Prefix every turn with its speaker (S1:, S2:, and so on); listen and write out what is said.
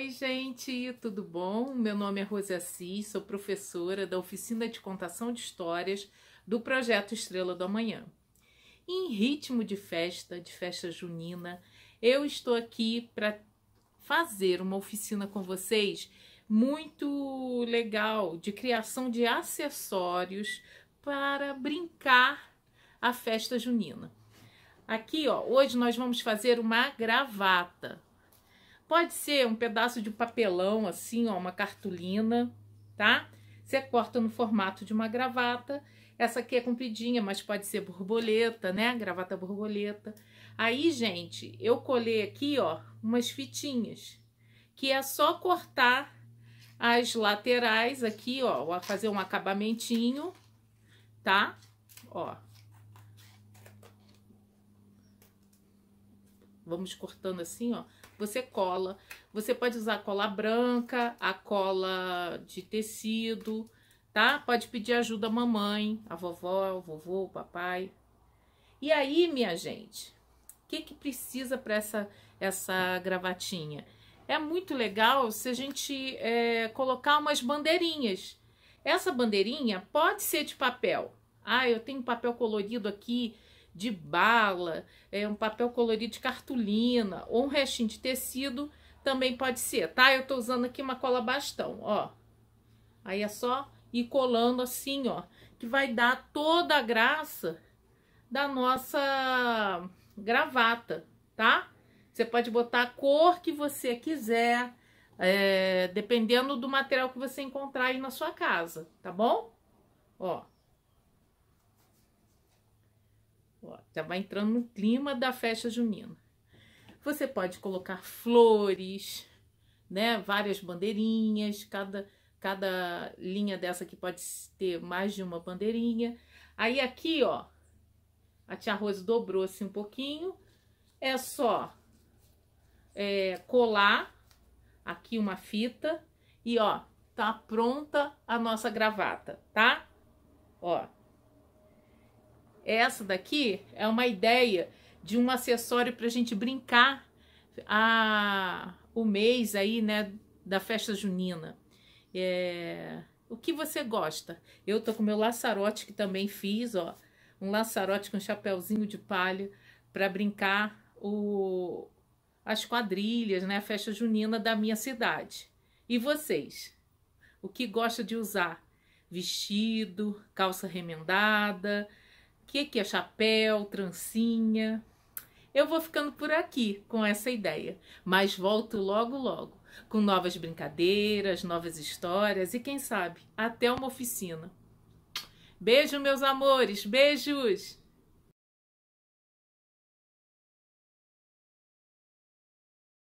S1: Oi, gente, tudo bom? Meu nome é Rose Assis, sou professora da Oficina de Contação de Histórias do projeto Estrela do Amanhã. Em ritmo de festa, de festa junina, eu estou aqui para fazer uma oficina com vocês muito legal de criação de acessórios para brincar a festa junina. Aqui, ó, hoje nós vamos fazer uma gravata Pode ser um pedaço de papelão, assim, ó, uma cartolina, tá? Você corta no formato de uma gravata. Essa aqui é compridinha, mas pode ser borboleta, né? Gravata borboleta. Aí, gente, eu colei aqui, ó, umas fitinhas, que é só cortar as laterais aqui, ó, fazer um acabamentinho, tá? Ó. Vamos cortando assim, ó você cola. Você pode usar cola branca, a cola de tecido, tá? Pode pedir ajuda à mamãe, à vovó, ao vovô, ao papai. E aí, minha gente, o que, que precisa para essa, essa gravatinha? É muito legal se a gente é, colocar umas bandeirinhas. Essa bandeirinha pode ser de papel. Ah, eu tenho papel colorido aqui, de bala, é, um papel colorido de cartolina ou um restinho de tecido também pode ser, tá? Eu tô usando aqui uma cola bastão, ó. Aí é só ir colando assim, ó, que vai dar toda a graça da nossa gravata, tá? Você pode botar a cor que você quiser, é, dependendo do material que você encontrar aí na sua casa, tá bom? Ó. Ó, já vai entrando no clima da festa junina. Você pode colocar flores, né? Várias bandeirinhas, cada, cada linha dessa aqui pode ter mais de uma bandeirinha. Aí aqui, ó, a tia Rose dobrou assim um pouquinho. É só é, colar aqui uma fita e, ó, tá pronta a nossa gravata, tá? Ó. Essa daqui é uma ideia de um acessório para a gente brincar a, o mês aí, né, da festa junina. É, o que você gosta? Eu tô com meu laçarote que também fiz, ó, um laçarote com um chapéuzinho de palha para brincar o, as quadrilhas, né, a festa junina da minha cidade. E vocês? O que gosta de usar? Vestido, calça remendada, que, que é chapéu, trancinha. Eu vou ficando por aqui com essa ideia, mas volto logo logo com novas brincadeiras, novas histórias e quem sabe até uma oficina. Beijo, meus amores, beijos!